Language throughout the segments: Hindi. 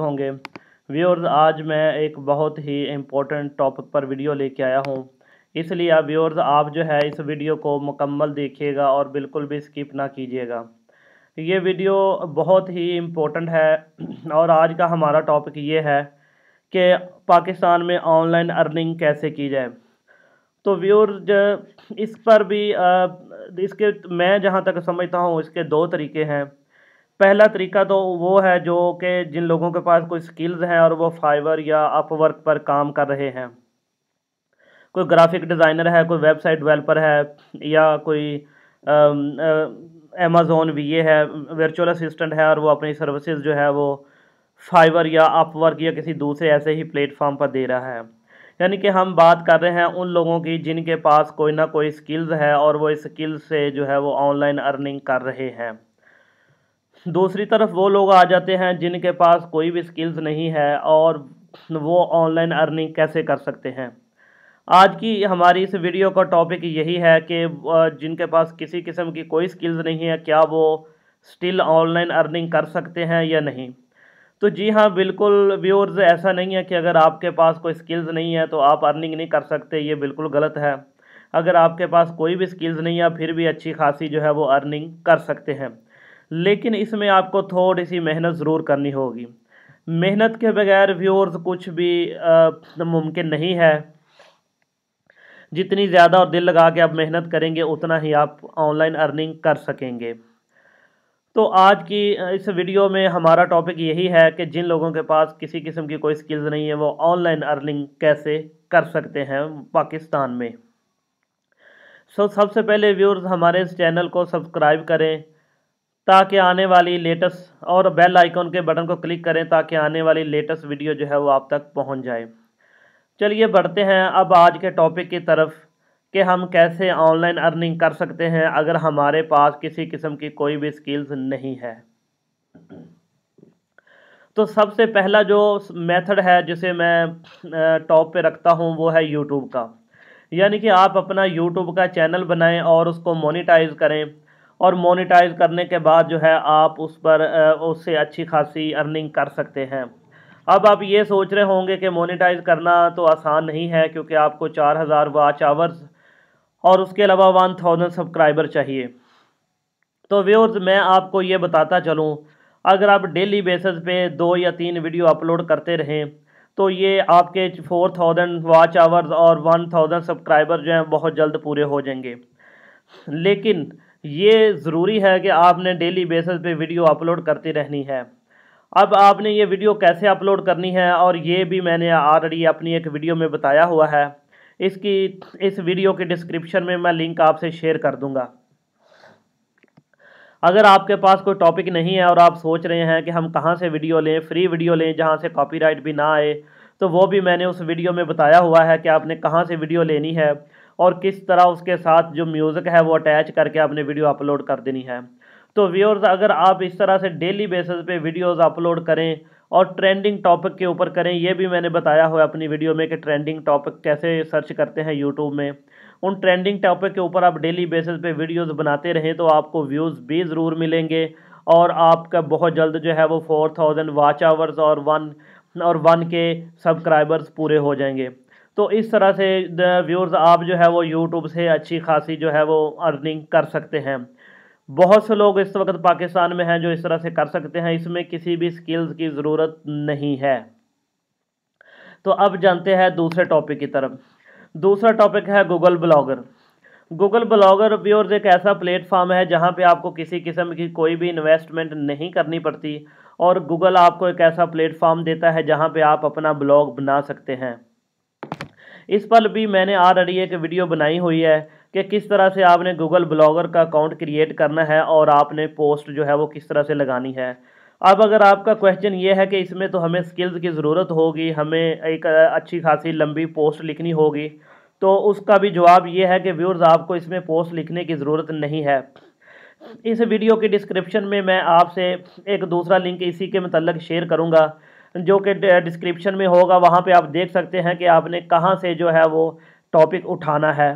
होंगे व्यूअर्स आज मैं एक बहुत ही इम्पोर्टेंट टॉपिक पर वीडियो लेके आया हूँ इसलिए व्यूअर्स आप जो है इस वीडियो को मुकम्मल देखिएगा और बिल्कुल भी स्किप ना कीजिएगा ये वीडियो बहुत ही इम्पोर्टेंट है और आज का हमारा टॉपिक ये है कि पाकिस्तान में ऑनलाइन अर्निंग कैसे की जाए तो व्यूअर्स इस पर भी इसके मैं जहाँ तक समझता हूँ इसके दो तरीके हैं पहला तरीका तो वो है जो कि जिन लोगों के पास कोई स्किल्स हैं और वो फाइवर या अपवर्क पर काम कर रहे हैं कोई ग्राफिक डिज़ाइनर है कोई वेबसाइट डेवलपर है या कोई अमेज़ोन वी ए है वर्चुअल असिस्टेंट है और वो अपनी सर्विसेज जो है वो फाइवर या अपवर्क या किसी दूसरे ऐसे ही प्लेटफॉर्म पर दे रहा है यानी कि हम बात कर रहे हैं उन लोगों की जिनके पास कोई ना कोई स्किल्स है और वो इस स्किल्स से जो है वो ऑनलाइन अर्निंग कर रहे हैं दूसरी तरफ वो लोग आ जाते हैं जिनके पास कोई भी स्किल्स नहीं है और वो ऑनलाइन अर्निंग कैसे कर सकते हैं आज की हमारी इस वीडियो का टॉपिक यही है कि जिनके पास किसी किस्म की कोई स्किल्स नहीं है क्या वो स्टिल ऑनलाइन अर्निंग कर सकते हैं या नहीं तो जी हाँ बिल्कुल व्यूअर्स ऐसा नहीं है कि अगर आपके पास कोई स्किल्स नहीं है तो आप अर्निंग नहीं कर सकते ये बिल्कुल गलत है अगर आपके पास कोई भी स्किल्स नहीं है फिर भी अच्छी खासी जो है वो अर्निंग कर सकते हैं लेकिन इसमें आपको थोड़ी सी मेहनत ज़रूर करनी होगी मेहनत के बगैर व्यूअर्स कुछ भी मुमकिन नहीं है जितनी ज़्यादा और दिल लगा के आप मेहनत करेंगे उतना ही आप ऑनलाइन अर्निंग कर सकेंगे तो आज की इस वीडियो में हमारा टॉपिक यही है कि जिन लोगों के पास किसी किस्म की कोई स्किल्स नहीं है वो ऑनलाइन अर्निंग कैसे कर सकते हैं पाकिस्तान में सो so, सबसे पहले व्यूअर्स हमारे इस चैनल को सब्सक्राइब करें ताकि आने वाली लेटेस्ट और बेल आइकॉन के बटन को क्लिक करें ताकि आने वाली लेटेस्ट वीडियो जो है वो आप तक पहुंच जाए चलिए बढ़ते हैं अब आज के टॉपिक की तरफ कि हम कैसे ऑनलाइन अर्निंग कर सकते हैं अगर हमारे पास किसी किस्म की कोई भी स्किल्स नहीं है तो सबसे पहला जो मेथड है जिसे मैं टॉप पे रखता हूँ वो है यूट्यूब का यानी कि आप अपना यूट्यूब का चैनल बनाएं और उसको मोनिटाइज करें और मोनेटाइज करने के बाद जो है आप उस पर उससे अच्छी खासी अर्निंग कर सकते हैं अब आप ये सोच रहे होंगे कि मोनेटाइज करना तो आसान नहीं है क्योंकि आपको चार हज़ार वाच आवर्स और उसके अलावा वन थाउजेंड सब्सक्राइबर चाहिए तो व्यूअर्स मैं आपको ये बताता चलूँ अगर आप डेली बेसिस पे दो या तीन वीडियो अपलोड करते रहें तो ये आपके फोर थाउजेंड वाच आवर्स और वन थाउजेंड सब्सक्राइबर जो हैं बहुत जल्द पूरे हो जाएंगे लेकिन ये ज़रूरी है कि आपने डेली बेसिस पे वीडियो अपलोड करती रहनी है अब आपने ये वीडियो कैसे अपलोड करनी है और ये भी मैंने ऑलरेडी अपनी एक वीडियो में बताया हुआ है इसकी इस वीडियो के डिस्क्रिप्शन में मैं लिंक आपसे शेयर कर दूंगा अगर आपके पास कोई टॉपिक नहीं है और आप सोच रहे हैं कि हम कहाँ से वीडियो लें फ्री वीडियो लें जहाँ से कॉपीराइट भी ना आए तो वो भी मैंने उस वीडियो में बताया हुआ है कि आपने कहाँ से वीडियो लेनी है और किस तरह उसके साथ जो म्यूज़िक है वो अटैच करके आपने वीडियो अपलोड कर देनी है तो व्यूअर्स अगर आप इस तरह से डेली बेसिस पे वीडियोस अपलोड करें और ट्रेंडिंग टॉपिक के ऊपर करें ये भी मैंने बताया हुआ अपनी वीडियो में कि ट्रेंडिंग टॉपिक कैसे सर्च करते हैं यूट्यूब में उन ट्रेंडिंग टॉपिक के ऊपर आप डेली बेसिस पे वीडियोस बनाते रहें तो आपको व्यूज़ भी ज़रूर मिलेंगे और आपका बहुत जल्द जो है वो फोर थाउजेंड वाच आवर्स और वन और वन के सब्सक्राइबर्स पूरे हो जाएंगे तो इस तरह से व्यूर्स आप जो है वो यूट्यूब से अच्छी खासी जो है वो अर्निंग कर सकते हैं बहुत से लोग इस वक्त पाकिस्तान में हैं जो इस तरह से कर सकते हैं इसमें किसी भी स्किल्स की ज़रूरत नहीं है तो अब जानते हैं दूसरे टॉपिक की तरफ दूसरा टॉपिक है Google blogger Google blogger viewers एक ऐसा प्लेटफॉर्म है जहाँ पर आपको किसी किस्म की कोई भी इन्वेस्टमेंट नहीं करनी पड़ती और गूगल आपको एक ऐसा प्लेटफॉर्म देता है जहाँ पर आप अपना ब्लॉग बना सकते हैं इस पर भी मैंने ऑलरेडी एक वीडियो बनाई हुई है कि किस तरह से आपने गूगल ब्लॉगर का अकाउंट क्रिएट करना है और आपने पोस्ट जो है वो किस तरह से लगानी है अब अगर आपका क्वेश्चन ये है कि इसमें तो हमें स्किल्स की ज़रूरत होगी हमें एक अच्छी खासी लंबी पोस्ट लिखनी होगी तो उसका भी जवाब ये है कि व्यूअर्स आपको इसमें पोस्ट लिखने की ज़रूरत नहीं है इस वीडियो के डिस्क्रिप्शन में मैं आपसे एक दूसरा लिंक इसी के मतलब शेयर करूँगा जो कि डिस्क्रिप्शन में होगा वहाँ पे आप देख सकते हैं कि आपने कहाँ से जो है वो टॉपिक उठाना है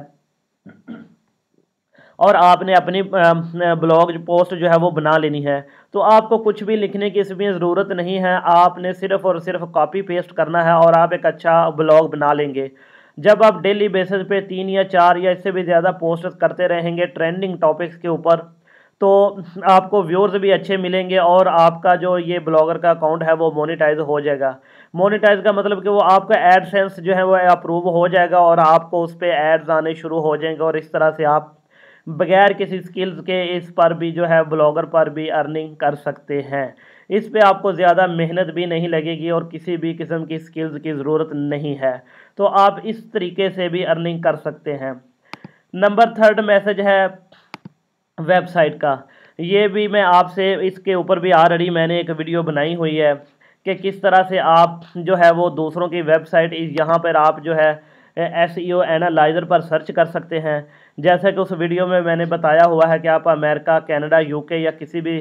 और आपने अपनी ब्लॉग पोस्ट जो है वो बना लेनी है तो आपको कुछ भी लिखने की इसमें ज़रूरत नहीं है आपने सिर्फ़ और सिर्फ कॉपी पेस्ट करना है और आप एक अच्छा ब्लॉग बना लेंगे जब आप डेली बेसिस पे तीन या चार या इससे भी ज़्यादा पोस्ट करते रहेंगे ट्रेंडिंग टॉपिक्स के ऊपर तो आपको व्यूअर्स भी अच्छे मिलेंगे और आपका जो ये ब्लॉगर का अकाउंट है वो मोनेटाइज हो जाएगा मोनेटाइज का मतलब कि वो आपका एडसेंस जो है वो अप्रूव हो जाएगा और आपको उस पर एड्स आने शुरू हो जाएंगे और इस तरह से आप बगैर किसी स्किल्स के इस पर भी जो है ब्लॉगर पर भी अर्निंग कर सकते हैं इस पे आपको ज़्यादा मेहनत भी नहीं लगेगी और किसी भी किस्म की स्किल्स की ज़रूरत नहीं है तो आप इस तरीके से भी अर्निंग कर सकते हैं नंबर थर्ड मैसेज है वेबसाइट का ये भी मैं आपसे इसके ऊपर भी ऑलरेडी मैंने एक वीडियो बनाई हुई है कि किस तरह से आप जो है वो दूसरों की वेबसाइट यहाँ पर आप जो है एस ई ओ एनालाइज़र पर सर्च कर सकते हैं जैसा कि उस वीडियो में मैंने बताया हुआ है कि आप अमेरिका कनाडा यूके या किसी भी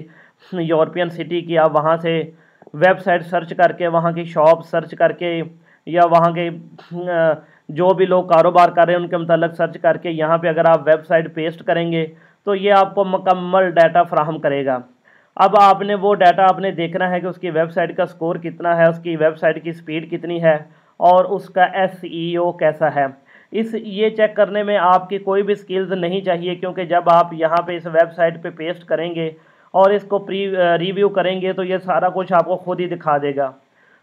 यूरोपियन सिटी की आप वहाँ से वेबसाइट सर्च करके वहाँ की शॉप सर्च करके या वहाँ के जो भी लोग कारोबार कर रहे हैं उनके मतलब सर्च करके यहाँ पे अगर आप वेबसाइट पेस्ट करेंगे तो ये आपको मुकम्मल डाटा फ्राहम करेगा अब आपने वो डाटा आपने देखना है कि उसकी वेबसाइट का स्कोर कितना है उसकी वेबसाइट की स्पीड कितनी है और उसका एस e कैसा है इस ये चेक करने में आपकी कोई भी स्किल्स नहीं चाहिए क्योंकि जब आप यहाँ पे इस वेबसाइट पे पेस्ट करेंगे और इसको प्री रिव्यू करेंगे तो ये सारा कुछ आपको खुद ही दिखा देगा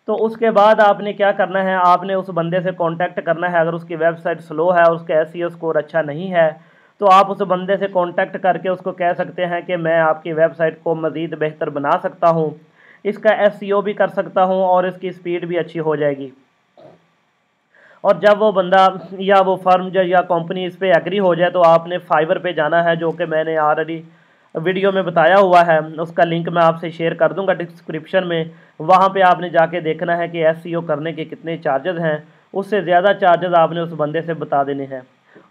तो उसके बाद आपने क्या करना है आपने उस बंदे से कांटेक्ट करना है अगर उसकी वेबसाइट स्लो है उसका एस स्कोर e अच्छा नहीं है तो आप उस बंदे से कांटेक्ट करके उसको कह सकते हैं कि मैं आपकी वेबसाइट को मज़ीद बेहतर बना सकता हूँ इसका एस e भी कर सकता हूँ और इसकी स्पीड भी अच्छी हो जाएगी और जब वो बंदा या वो फर्म जो या कंपनी इस पर एग्री हो जाए तो आपने फाइबर पे जाना है जो कि मैंने ऑलरेडी वीडियो में बताया हुआ है उसका लिंक मैं आपसे शेयर कर दूंगा डिस्क्रिप्शन में वहाँ पे आपने जाके देखना है कि एस e करने के कितने चार्जेज़ हैं उससे ज़्यादा चार्जेज़ आपने उस बंदे से बता देने हैं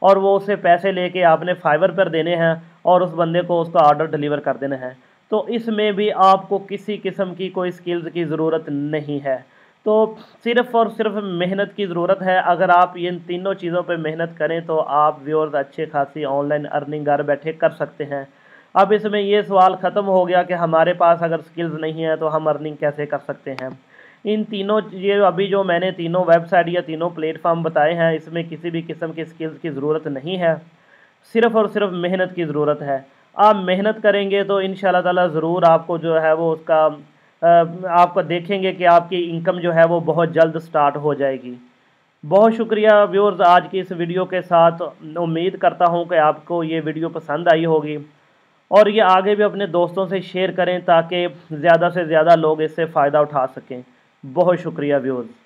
और वो उससे पैसे लेके आपने फाइबर पर देने हैं और उस बंदे को उसका ऑर्डर डिलीवर कर देना है तो इसमें भी आपको किसी किस्म की कोई स्किल्स की ज़रूरत नहीं है तो सिर्फ़ और सिर्फ मेहनत की ज़रूरत है अगर आप इन तीनों चीज़ों पर मेहनत करें तो आप व्यूअर्स अच्छे खासी ऑनलाइन अर्निंग घर बैठे कर सकते हैं अब इसमें ये सवाल ख़त्म हो गया कि हमारे पास अगर स्किल्स नहीं है तो हम अर्निंग कैसे कर सकते हैं इन तीनों ये अभी जो मैंने तीनों वेबसाइट या तीनों प्लेटफॉर्म बताए हैं इसमें किसी भी किस्म के स्किल्स की ज़रूरत नहीं है सिर्फ़ और सिर्फ मेहनत की ज़रूरत है आप मेहनत करेंगे तो इन ताला ज़रूर आपको जो है वो उसका आपको देखेंगे कि आपकी इनकम जो है वो बहुत जल्द स्टार्ट हो जाएगी बहुत शुक्रिया व्यूअर्स आज की इस वीडियो के साथ उम्मीद करता हूँ कि आपको ये वीडियो पसंद आई होगी और ये आगे भी अपने दोस्तों से शेयर करें ताकि ज़्यादा से ज़्यादा लोग इससे फ़ायदा उठा सकें बहुत शुक्रिया व्यूज़